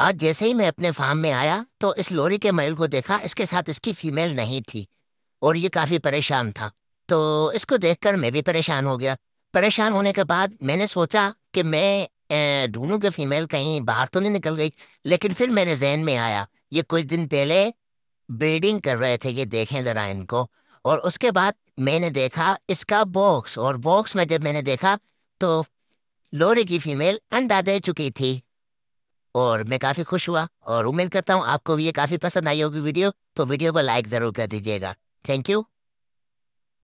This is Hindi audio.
आज जैसे ही मैं अपने फार्म में आया तो इस लोरी के मैल को देखा इसके साथ इसकी फीमेल नहीं थी और ये काफ़ी परेशान था तो इसको देखकर मैं भी परेशान हो गया परेशान होने के बाद मैंने सोचा कि मैं ढूंढूँ कि फीमेल कहीं बाहर तो नहीं निकल गई लेकिन फिर मेरे जहन में आया ये कुछ दिन पहले ब्रीडिंग कर रहे थे ये देखें ज़रा इनको और उसके बाद मैंने देखा इसका बॉक्स और बॉक्स में जब मैंने देखा तो लोरी की फीमेल अंडा दे चुकी थी और मैं काफ़ी खुश हुआ और उम्मीद करता हूँ आपको भी ये काफ़ी पसंद आई होगी वीडियो तो वीडियो को लाइक ज़रूर कर दीजिएगा थैंक यू